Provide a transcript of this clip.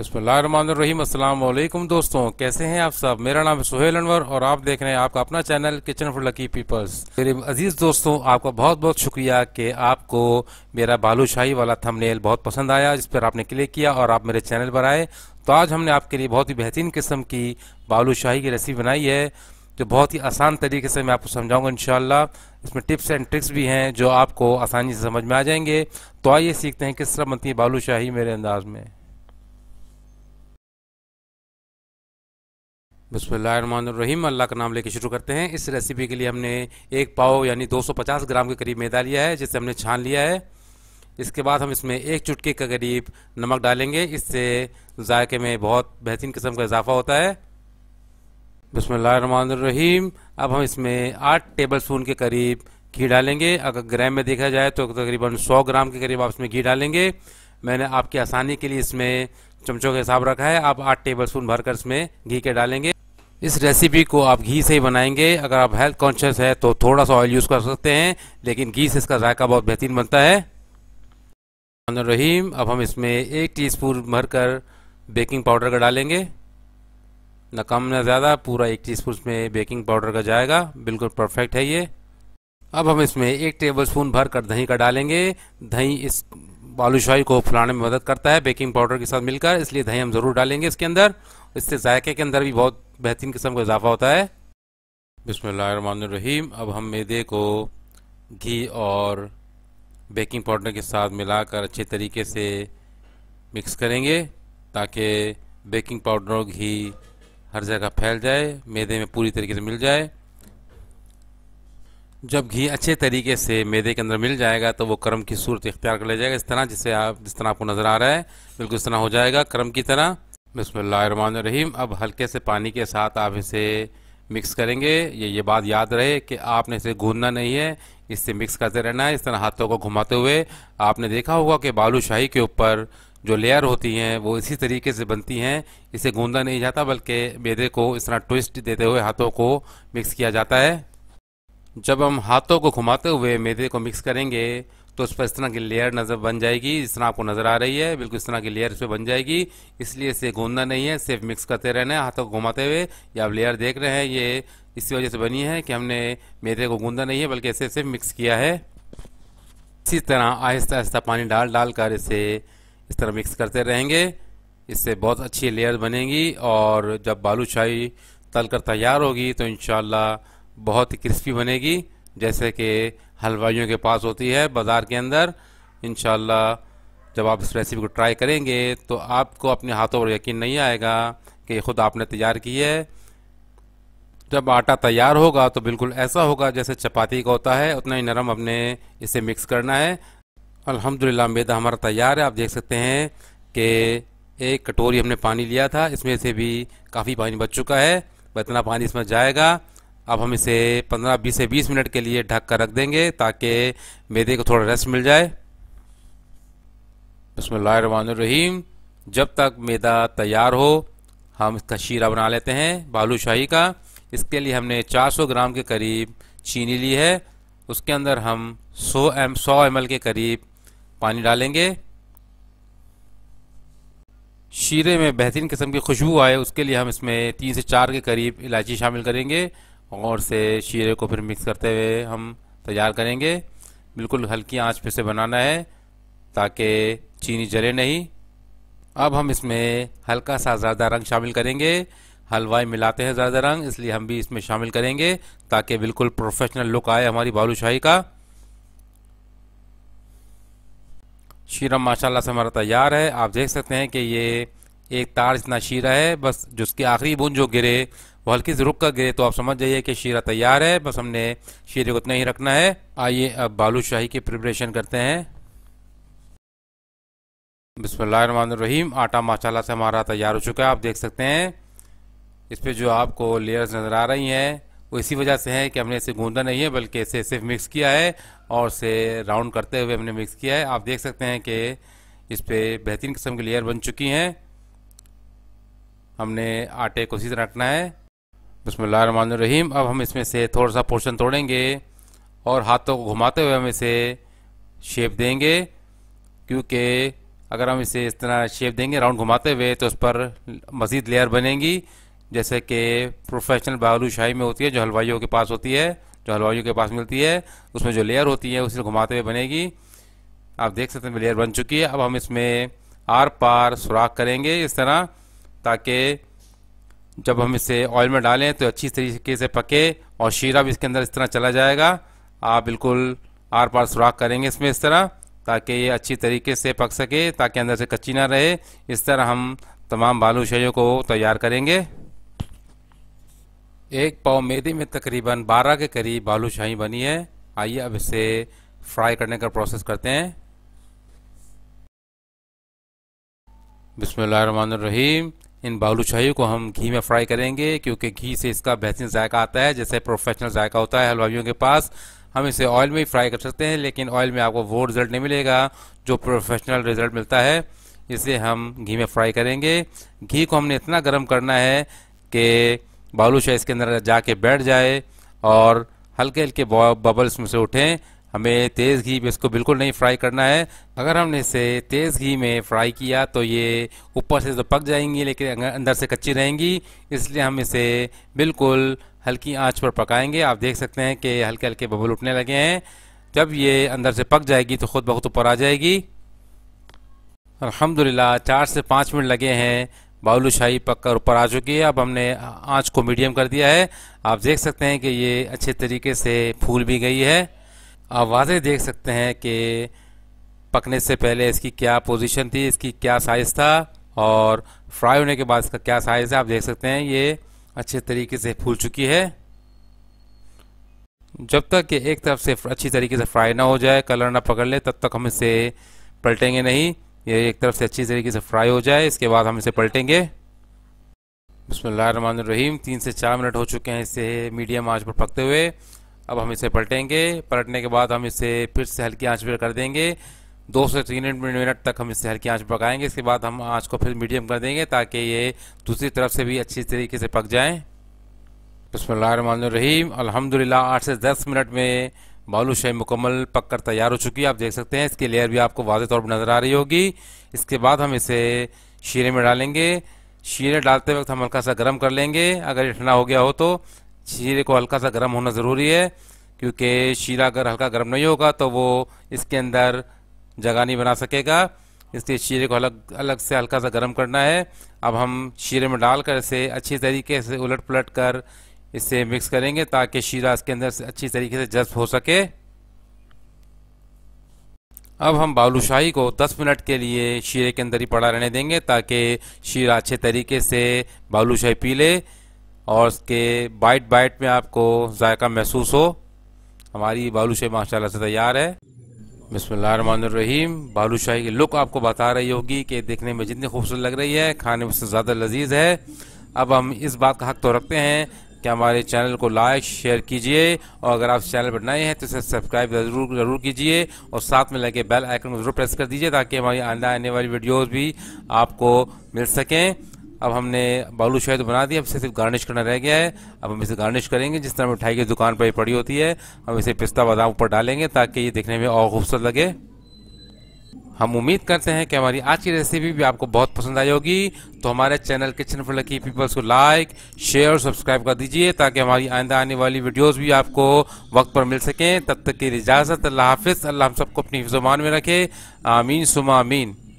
बसमीम दोस्तों कैसे हैं आप सब मेरा नाम सुहेल अनवर और आप देख रहे हैं आपका अपना channel kitchen for lucky peoples मेरे अजीज़ दोस्तों आपका बहुत बहुत शुक्रिया कि आपको मेरा बालूशाही वाला थंबनेल बहुत पसंद आया जिस पर आपने क्लिक किया और आप मेरे चैनल पर आए तो आज हमने आपके लिए बहुत ही बेहतरीन किस्म की बालूशाही की रेसिपी बनाई है जो बहुत ही आसान तरीके से मैं आपको समझाऊंगा इंशाल्लाह इसमें टिप्स एंड ट्रिक्स भी हैं जो आपको आसानी से समझ में आ जाएंगे तो आइए सीखते हैं किस तरह बनती है बालूशाही मेरे अंदाज में बसमीम अल्लाह का नाम लेके शुरू करते हैं इस रेसिपी के लिए हमने एक पाव यानी 250 ग्राम के करीब मैदा लिया है जिसे हमने छान लिया है इसके बाद हम इसमें एक चुटकी के करीब नमक डालेंगे इससे जायके में बहुत बेहतरीन किस्म का इजाफा होता है बसमीम अब हम इसमें आठ टेबल स्पून के करीब घी डालेंगे अगर ग्राम में देखा जाए तो तकरीबन सौ ग्राम के करीब आप इसमें घी डालेंगे मैंने आपकी आसानी के लिए इसमें चमचों का हिसाब रखा है आप आठ टेबल स्पून भरकर इसमें घी के डालेंगे इस रेसिपी को आप घी से ही बनाएंगे अगर आप हेल्थ कॉन्शियस है तो थोड़ा सा ऑयल यूज़ कर सकते हैं लेकिन घी से इसका जायका बहुत बेहतरीन बनता है रहीम अब हम इसमें एक टीस्पून भरकर बेकिंग पाउडर का डालेंगे न कम ना ज़्यादा पूरा एक टीस्पून इसमें बेकिंग पाउडर का जाएगा बिल्कुल परफेक्ट है ये अब हम इसमें एक टेबल स्पून भर कर दही का डालेंगे दही इस बालूशाही को फुलाने में मदद करता है बेकिंग पाउडर के साथ मिलकर इसलिए दही हम ज़रूर डालेंगे इसके अंदर इससे जायके के अंदर भी बहुत बेहतरीन किस्म का इजाफा होता है बिसमीम अब हम मैदे को घी और बेकिंग पाउडर के साथ मिलाकर अच्छे तरीके से मिक्स करेंगे ताकि बेकिंग पाउडर और घी हर जगह फैल जाए मैदे में पूरी तरीके से मिल जाए जब घी अच्छे तरीके से मैदे के अंदर मिल जाएगा तो वो क्रम की सूरत इख्तियार कर लिया जाएगा इस तरह जिससे आप जिस तरह आपको नज़र आ रहा है बिल्कुल इस तरह हो जाएगा क्रम की तरह बसमान रहीम अब हल्के से पानी के साथ आप इसे मिक्स करेंगे ये ये बात याद रहे कि आपने इसे गूंदना नहीं है इससे मिक्स करते रहना है इस तरह हाथों को घुमाते हुए आपने देखा होगा कि बालूशाही के ऊपर जो लेयर होती हैं वो इसी तरीके से बनती हैं इसे गूंदा नहीं जाता बल्कि मैदे को इस तरह ट्विस्ट देते हुए हाथों को मिक्स किया जाता है जब हम हाथों को घुमाते हुए मेदे को मिक्स करेंगे तो उस पर इस तरह की लेयर नज़र बन जाएगी इस तरह आपको नज़र आ रही है बिल्कुल इस तरह की लेयर इस पर बन जाएगी इसलिए इसे गूंदना नहीं है सिर्फ मिक्स करते रहना है हाथों को घुमाते हुए या आप लेयर देख रहे हैं ये इसी वजह से बनी है कि हमने मेरे को गूंदा नहीं है बल्कि इसे सिर्फ मिक्स किया है इसी तरह आहिस्ता आहिस्ता पानी डाल डाल कर इसे इस तरह मिक्स करते रहेंगे इससे बहुत अच्छी लेयर बनेगी और जब बालू तल कर तैयार होगी तो इन बहुत ही क्रिस्पी बनेगी जैसे कि हलवाइयों के पास होती है बाज़ार के अंदर इन जब आप इस रेसिपी को ट्राई करेंगे तो आपको अपने हाथों पर यकीन नहीं आएगा कि खुद आपने तैयार की है जब आटा तैयार होगा तो बिल्कुल ऐसा होगा जैसे चपाती का होता है उतना ही नरम हमने इसे मिक्स करना है अल्हम्दुलिल्लाह मैदा हमारा तैयार है आप देख सकते हैं कि एक कटोरी हमने पानी लिया था इसमें से भी काफ़ी पानी बच चुका है इतना पानी इसमें जाएगा अब हम इसे 15 20 से 20 मिनट के लिए ढक कर रख देंगे ताकि मैदे को थोड़ा रेस्ट मिल जाए बसमिल रहीम जब तक मैदा तैयार हो हम इसका शीरा बना लेते हैं बालूशाही का इसके लिए हमने 400 ग्राम के करीब चीनी ली है उसके अंदर हम 100 एम 100 एम के करीब पानी डालेंगे शीरे में बेहतरीन किस्म की खुशबू आए उसके लिए हम इसमें तीन से चार के करीब इलायची शामिल करेंगे और से शीरे को फिर मिक्स करते हुए हम तैयार करेंगे बिल्कुल हल्की आंच पे से बनाना है ताकि चीनी जले नहीं अब हम इसमें हल्का सा ज़्यादा रंग शामिल करेंगे हलवाई मिलाते हैं ज़्यादा रंग इसलिए हम भी इसमें शामिल करेंगे ताकि बिल्कुल प्रोफेशनल लुक आए हमारी बालूशाही का शीरा माशाल्लाह से हमारा तैयार है आप देख सकते हैं कि ये एक तार जितना शीरा है बस जो उसकी आखिरी बूंद जो गिरे वो हल्की से रुक कर गिरे तो आप समझ जाइए कि शीरा तैयार है बस हमने शीरे को उतना ही रखना है आइए अब बालू शाही की प्रिपरेशन करते हैं बिसमीम आटा माशाला से हमारा तैयार हो चुका है आप देख सकते हैं इस पर जो आपको लेयर्स नज़र आ रही हैं वो इसी वजह से है कि हमने इसे गूंदा नहीं है बल्कि इसे सिर्फ मिक्स किया है और इसे राउंड करते हुए हमने मिक्स किया है आप देख सकते हैं कि इस पर बेहतरीन किस्म की लेयर बन चुकी हैं हमने आटे को इसी तरह रखना है बसमान रहीम अब हम इसमें से थोड़ा सा पोर्शन तोड़ेंगे और हाथों को घुमाते हुए हम इसे शेप देंगे क्योंकि अगर हम इसे इस तरह शेप देंगे राउंड घुमाते हुए तो उस पर मज़ीद लेयर बनेगी जैसे कि प्रोफेशनल बालू शाही में होती है जो हलवाइयों के पास होती है जो हलवाइयों के पास मिलती है उसमें जो लेयर होती है उसे घुमाते हुए बनेगी आप देख सकते हैं लेयर बन चुकी है अब हम इसमें आर पार सुराख करेंगे इस तरह ताकि जब हम इसे ऑयल में डालें तो अच्छी तरीके से पके और शीरा भी इसके अंदर इस तरह चला जाएगा आप बिल्कुल आर पार सुराख करेंगे इसमें इस तरह ताकि ये अच्छी तरीके से पक सके ताकि अंदर से कच्ची ना रहे इस तरह हम तमाम बालूशाइयों को तैयार करेंगे एक पाव मेदी में तकरीबन 12 के करीब बालूशाही बनी है आइए अब इसे फ्राई करने का प्रोसेस करते हैं बिसमीम इन बालूशाही को हम घी में फ्राई करेंगे क्योंकि घी से इसका बेहतरीन जायका आता है जैसे प्रोफेशनल जायका होता है हलवाइयों के पास हम इसे ऑयल में ही फ्राई कर सकते हैं लेकिन ऑयल में आपको वो रिज़ल्ट नहीं मिलेगा जो प्रोफेशनल रिज़ल्ट मिलता है इसे हम घी में फ्राई करेंगे घी को हमने इतना गर्म करना है कि बालूशाही इसके अंदर जाके बैठ जाए और हल्के हल्के बबल्स में से उठें हमें तेज़ घी में इसको बिल्कुल नहीं फ्राई करना है अगर हमने इसे तेज़ घी में फ्राई किया तो ये ऊपर से तो पक जाएंगी लेकिन अं-, अंदर से कच्ची रहेंगी इसलिए हम इसे बिल्कुल हल्की आंच पर पकाएंगे आप देख सकते हैं कि हल्के हल्के बबल उठने लगे हैं जब ये अंदर से पक जाएगी तो ख़ुद बहुत ऊपर आ जाएगी अलहमदिल्ला चार से पाँच मिनट लगे हैं बाउलू शाही पक कर ऊपर आ चुकी है अब हमने आँच को मीडियम कर दिया है आप देख सकते हैं कि ये अच्छे तरीके से फूल भी गई है आप वाजे देख सकते हैं कि पकने से पहले इसकी क्या पोजीशन थी इसकी क्या साइज़ था और फ्राई होने के बाद इसका क्या साइज़ है आप देख सकते हैं ये अच्छे तरीके से फूल चुकी है जब तक कि एक तरफ से अच्छी तरीके से फ्राई ना हो जाए कलर ना पकड़ ले तब तक हम इसे पलटेंगे नहीं ये एक तरफ से अच्छी तरीके से फ्राई हो जाए इसके बाद हम इसे पलटेंगे बसमान रहीम तीन से चार मिनट हो चुके हैं इसे मीडियम आँच पर पकते हुए अब हम इसे पलटेंगे पलटने के बाद हम इसे फिर से हल्की आंच पर कर देंगे दो से तीन मिनट तक हम इसे हल्की आंच पकाएंगे इसके बाद हम आंच को फिर मीडियम कर देंगे ताकि ये दूसरी तरफ से भी अच्छी तरीके से पक जाएँ बसमीम अलहमदिल्ला आठ से दस मिनट में बालू शाही मुकम्मल पक कर तैयार हो चुकी है आप देख सकते हैं इसकी लेयर भी आपको वाजे तौर पर नज़र आ रही होगी इसके बाद हम इसे शीरे में डालेंगे शीरे डालते वक्त हम हल्का सा गर्म कर लेंगे अगर ये ठंडा हो गया हो तो शीरे को हल्का सा गर्म होना ज़रूरी है क्योंकि शीरा अगर हल्का गर्म नहीं होगा तो वो इसके अंदर जगह नहीं बना सकेगा इसलिए शीरे को अलग अलग से हल्का सा गर्म करना है अब हम शीरे में डालकर इसे अच्छी तरीके से उलट पलट कर इसे मिक्स करेंगे ताकि शीरा इसके अंदर से अच्छी तरीके से जज्ब हो सके अब हम बालूशाही को 10 मिनट के लिए शीरे के अंदर ही पड़ा रहने देंगे ताकि शीरा अच्छे तरीके से बालूशाही पी ले और उसके बाइट बाइट में आपको जायका महसूस हो हमारी बालूशाही माशाल्लाह से तैयार है बिसमीम बालूशाही की लुक आपको बता रही होगी कि देखने में जितनी खूबसूरत लग रही है खाने में उससे ज़्यादा लजीज है अब हम इस बात का हक तो रखते हैं कि हमारे चैनल को लाइक शेयर कीजिए और अगर आप चैनल पर नए हैं तो इसे सब्सक्राइब ज़रूर ज़रूर कीजिए और साथ में लगे बेल आइकन को ज़रूर प्रेस कर दीजिए ताकि हमारी आइंदा आने वाली वीडियोज़ भी आपको मिल सकें अब हमने बालू शहद बना दिया अब इसे सिर्फ गार्निश करना रह गया है अब हम इसे गार्निश करेंगे जिस तरह मिठाई की दुकान पर पड़ी होती है हम इसे पिस्ता बादाम ऊपर डालेंगे ताकि ये देखने में और खूबसूरत लगे हम उम्मीद करते हैं कि हमारी आज की रेसिपी भी आपको बहुत पसंद आई होगी तो हमारे channel kitchen for lucky peoples को लाइक शेयर और सब्सक्राइब कर दीजिए ताकि हमारी आइंदा आने वाली वीडियोस भी आपको वक्त पर मिल सकें तब तक की इजाज़त अल्लाह हाफिज़ अल्लाह हम सबको अपनी जुबान में रखे आमीन सुमा आमीन